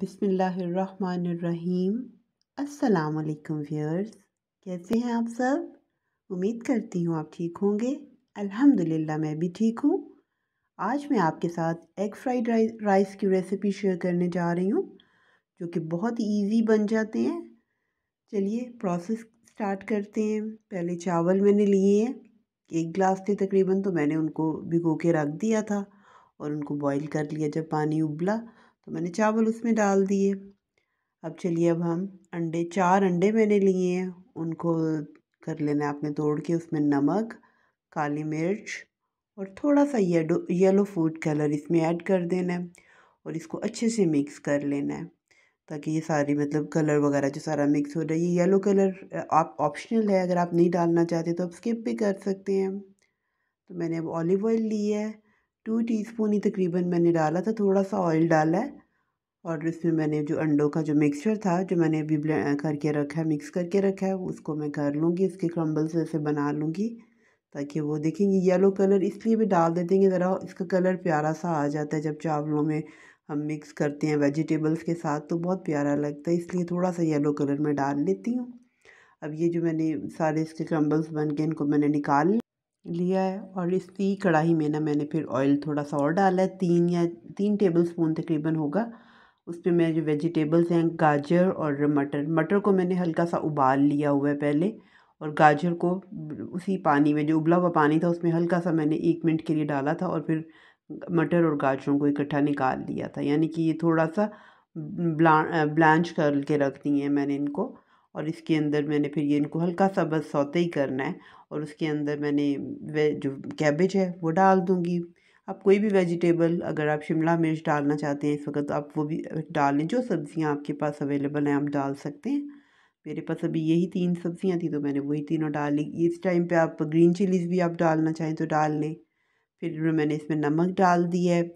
बिसमीम् अल्लाम व्यूअर्स कैसे हैं आप सब उम्मीद करती हूँ आप ठीक होंगे अल्हम्दुलिल्लाह मैं भी ठीक हूँ आज मैं आपके साथ एग फ्राइड राइस की रेसिपी शेयर करने जा रही हूँ जो कि बहुत इजी बन जाते हैं चलिए प्रोसेस स्टार्ट करते हैं पहले चावल मैंने लिए हैं एक गिलास थे तकरीबन तो मैंने उनको भिगो के रख दिया था और उनको बॉईल कर लिया जब पानी उबला तो मैंने चावल उसमें डाल दिए अब चलिए अब हम अंडे चार अंडे मैंने लिए हैं उनको कर लेना है आपने तोड़ के उसमें नमक काली मिर्च और थोड़ा सा येडो येलो फूड कलर इसमें ऐड कर देना है और इसको अच्छे से मिक्स कर लेना है ताकि ये सारी मतलब कलर वगैरह जो सारा मिक्स हो रहा है ये येलो कलर आप ऑप्शनल है अगर आप नहीं डालना चाहते तो आप स्किप भी कर सकते हैं तो मैंने अब ऑलिव ऑयल लिया है टू टीस्पून ही तकरीबन मैंने डाला था थोड़ा सा ऑयल डाला है और इसमें मैंने जो अंडों का जो मिक्सचर था जो मैंने अभी करके रखा है मिक्स करके रखा है उसको मैं कर लूँगी उसके क्रम्बल्स ऐसे बना लूँगी ताकि वो देखेंगे येलो कलर इसलिए भी डाल देते हैं ज़रा इसका कलर प्यारा सा आ जाता है जब चावलों में हम मिक्स करते हैं वेजिटेबल्स के साथ तो बहुत प्यारा लगता है इसलिए थोड़ा सा येलो कलर में डाल लेती हूँ अब ये जो मैंने सारे इसके क्रम्बल्स बन के इनको मैंने निकाल लिया है और इसी कढ़ाई में ना मैंने फिर ऑयल थोड़ा सा और डाला है तीन या तीन टेबल स्पून तकरीबन होगा उस पर मैं जो वेजिटेबल्स हैं गाजर और मटर मटर को मैंने हल्का सा उबाल लिया हुआ है पहले और गाजर को उसी पानी में जो उबला हुआ पानी था उसमें हल्का सा मैंने एक मिनट के लिए डाला था और फिर मटर और गाजरों को इकट्ठा निकाल लिया था यानी कि ये थोड़ा सा ब्लांच करके रख दी हैं मैंने इनको और इसके अंदर मैंने फिर ये इनको हल्का सा बस सौते ही करना है और उसके अंदर मैंने वे जो कैबेज है वो डाल दूँगी आप कोई भी वेजिटेबल अगर आप शिमला मिर्च डालना चाहते हैं इस वक्त तो आप वो भी डाल लें जो सब्ज़ियाँ आपके पास अवेलेबल हैं आप डाल सकते हैं मेरे पास अभी यही तीन सब्ज़ियाँ थी तो मैंने वही तीनों डाल ली इस टाइम पे आप ग्रीन चिलीज़ भी आप डालना चाहें तो डाल लें फिर मैंने इसमें नमक डाल दिया है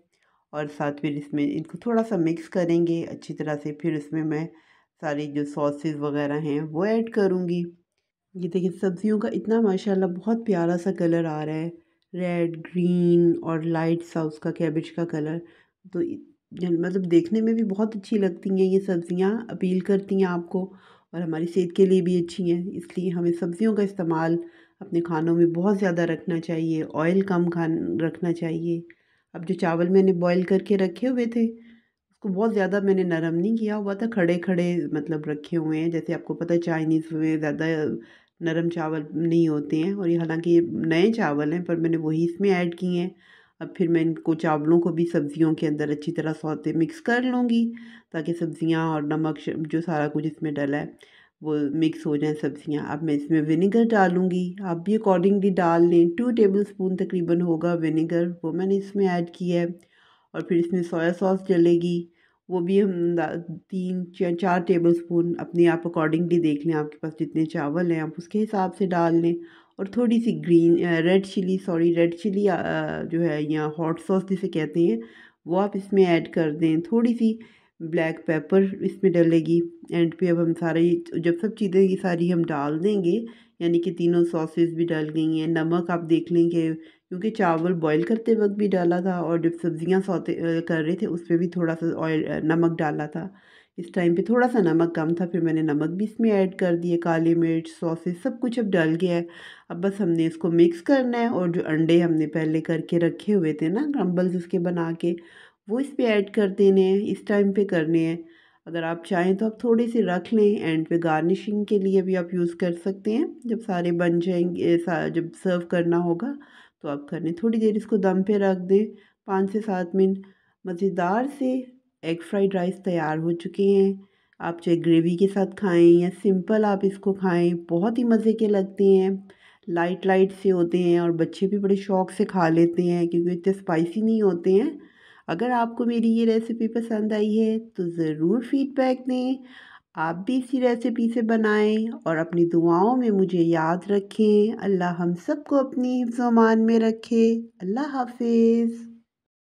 और साथ फिर इसमें इनको थोड़ा सा मिक्स करेंगे अच्छी तरह से फिर इसमें मैं सारी जो सॉसेस वगैरह हैं वो ऐड करूँगी ये देखिए सब्ज़ियों का इतना माशाल्लाह बहुत प्यारा सा कलर आ रहा है रेड ग्रीन और लाइट सा उसका कैबिज का कलर तो मतलब देखने में भी बहुत अच्छी लगती हैं ये सब्ज़ियाँ अपील करती हैं आपको और हमारी सेहत के लिए भी अच्छी हैं इसलिए हमें सब्ज़ियों का इस्तेमाल अपने खानों में बहुत ज़्यादा रखना चाहिए ऑयल कम खान रखना चाहिए अब जो चावल मैंने बॉईल करके रखे हुए थे उसको बहुत ज़्यादा मैंने नरम नहीं किया हुआ था खड़े खड़े मतलब रखे हुए हैं जैसे आपको पता है चाइनीज़ में ज़्यादा नरम चावल नहीं होते हैं और ये हालांकि ये नए चावल हैं पर मैंने वही इसमें ऐड किए हैं अब फिर मैं इनको चावलों को भी सब्ज़ियों के अंदर अच्छी तरह सौते मिक्स कर लूँगी ताकि सब्ज़ियाँ और नमक जो सारा कुछ इसमें डला है वो मिक्स हो जाए सब्ज़ियाँ अब मैं इसमें विनेगर डालूँगी आप भी अकॉर्डिंगली डाल लें टू टेबल स्पून तकरीबन होगा विनेगर वो मैंने इसमें ऐड किया है और फिर इसमें सोया सॉस डलेगी वो भी हम तीन या चार टेबल स्पून अपने आप अकॉर्डिंगली देख लें आपके पास जितने चावल हैं आप उसके हिसाब से डाल लें और थोड़ी सी green red chilli sorry red chilli जो है या हॉट सॉस जिसे कहते हैं वो आप इसमें ऐड कर दें थोड़ी सी ब्लैक पेपर इसमें डलेगी एंड पे अब हम सारी जब सब चीज़ें ये सारी हम डाल देंगे यानी कि तीनों सॉसेस भी डल गई हैं नमक आप देख लेंगे क्योंकि चावल बॉईल करते वक्त भी डाला था और जब सब्ज़ियाँ सौते कर रहे थे उसमें भी थोड़ा सा ऑयल नमक डाला था इस टाइम पे थोड़ा सा नमक कम था फिर मैंने नमक भी इसमें ऐड कर दिए काली मिर्च सॉसेस सब कुछ अब डाल गया है अब बस हमने इसको मिक्स करना है और जो अंडे हमने पहले करके रखे हुए थे ना क्रम्बल्स उसके बना के वो इस पर ऐड कर देने हैं इस टाइम पे करने हैं अगर आप चाहें तो आप थोड़े से रख लें एंड पे गार्निशिंग के लिए भी आप यूज़ कर सकते हैं जब सारे बन जाएंगे जब सर्व करना होगा तो आप करने थोड़ी देर इसको दम पे रख दें पाँच से सात मिनट मज़ेदार से एग फ्राइड राइस तैयार हो चुके हैं आप चाहे ग्रेवी के साथ खाएं या सिंपल आप इसको खाएं बहुत ही मज़े के लगते हैं लाइट लाइट से होते हैं और बच्चे भी बड़े शौक से खा लेते हैं क्योंकि इतने स्पाइसी नहीं होते हैं अगर आपको मेरी ये रेसिपी पसंद आई है तो ज़रूर फीडबैक दें आप भी इसी रेसिपी से बनाएं और अपनी दुआओं में मुझे याद रखें अल्लाह हम सबको अपनी हिफ्ज़ अमान में रखे अल्लाह हाफिज़